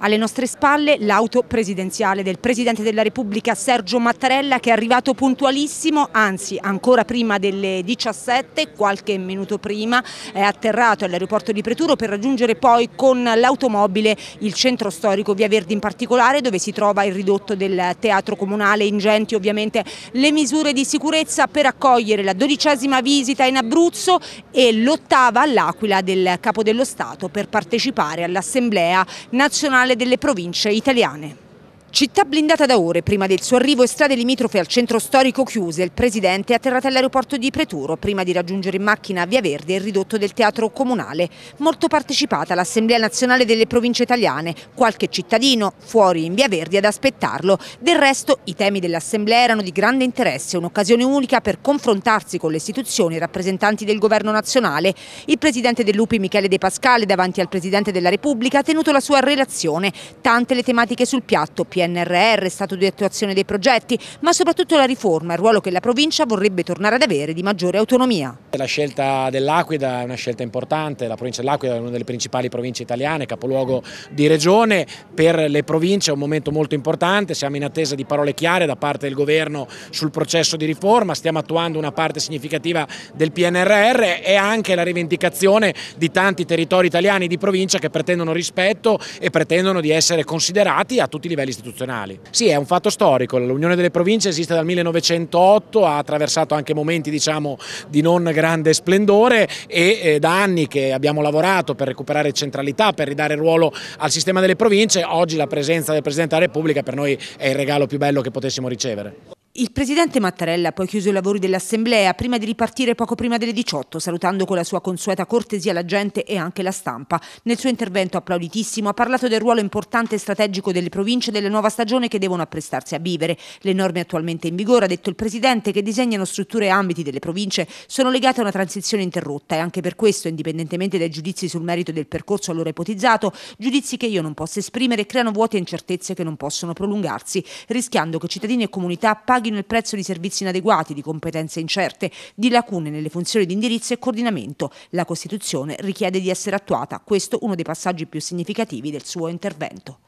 Alle nostre spalle l'auto presidenziale del Presidente della Repubblica Sergio Mattarella che è arrivato puntualissimo, anzi ancora prima delle 17, qualche minuto prima, è atterrato all'aeroporto di Preturo per raggiungere poi con l'automobile il centro storico Via Verdi in particolare dove si trova il ridotto del teatro comunale, ingenti ovviamente le misure di sicurezza per accogliere la dodicesima visita in Abruzzo e l'ottava all'Aquila del Capo dello Stato per partecipare all'Assemblea nazionale nazionale delle province italiane. Città blindata da ore prima del suo arrivo e strade limitrofe al centro storico chiuse. Il presidente è atterrato all'aeroporto di Preturo prima di raggiungere in macchina Via Verde il ridotto del teatro comunale. Molto partecipata l'Assemblea nazionale delle province italiane. Qualche cittadino fuori in Via Verde ad aspettarlo. Del resto i temi dell'Assemblea erano di grande interesse, un'occasione unica per confrontarsi con le istituzioni e rappresentanti del governo nazionale. Il presidente dell'UPI Michele De Pascale davanti al presidente della Repubblica ha tenuto la sua relazione. Tante le tematiche sul piatto PNRR, stato di attuazione dei progetti, ma soprattutto la riforma, il ruolo che la provincia vorrebbe tornare ad avere di maggiore autonomia. La scelta dell'Aquida è una scelta importante, la provincia dell'Aquida è una delle principali province italiane, capoluogo di regione, per le province è un momento molto importante, siamo in attesa di parole chiare da parte del governo sul processo di riforma, stiamo attuando una parte significativa del PNRR e anche la rivendicazione di tanti territori italiani di provincia che pretendono rispetto e pretendono di essere considerati a tutti i livelli istituzionali istituzionali. Sì, è un fatto storico, l'Unione delle Province esiste dal 1908, ha attraversato anche momenti diciamo, di non grande splendore e eh, da anni che abbiamo lavorato per recuperare centralità, per ridare ruolo al sistema delle province, oggi la presenza del Presidente della Repubblica per noi è il regalo più bello che potessimo ricevere. Il presidente Mattarella ha poi chiuso i lavori dell'Assemblea prima di ripartire poco prima delle 18, salutando con la sua consueta cortesia la gente e anche la stampa. Nel suo intervento applauditissimo ha parlato del ruolo importante e strategico delle province della nuova stagione che devono apprestarsi a vivere. Le norme attualmente in vigore, ha detto il presidente, che disegnano strutture e ambiti delle province, sono legate a una transizione interrotta e anche per questo, indipendentemente dai giudizi sul merito del percorso allora ipotizzato, giudizi che io non posso esprimere creano vuote e incertezze che non possono prolungarsi, rischiando che cittadini e comunità paghino paghino il prezzo di servizi inadeguati, di competenze incerte, di lacune nelle funzioni di indirizzo e coordinamento. La Costituzione richiede di essere attuata, questo uno dei passaggi più significativi del suo intervento.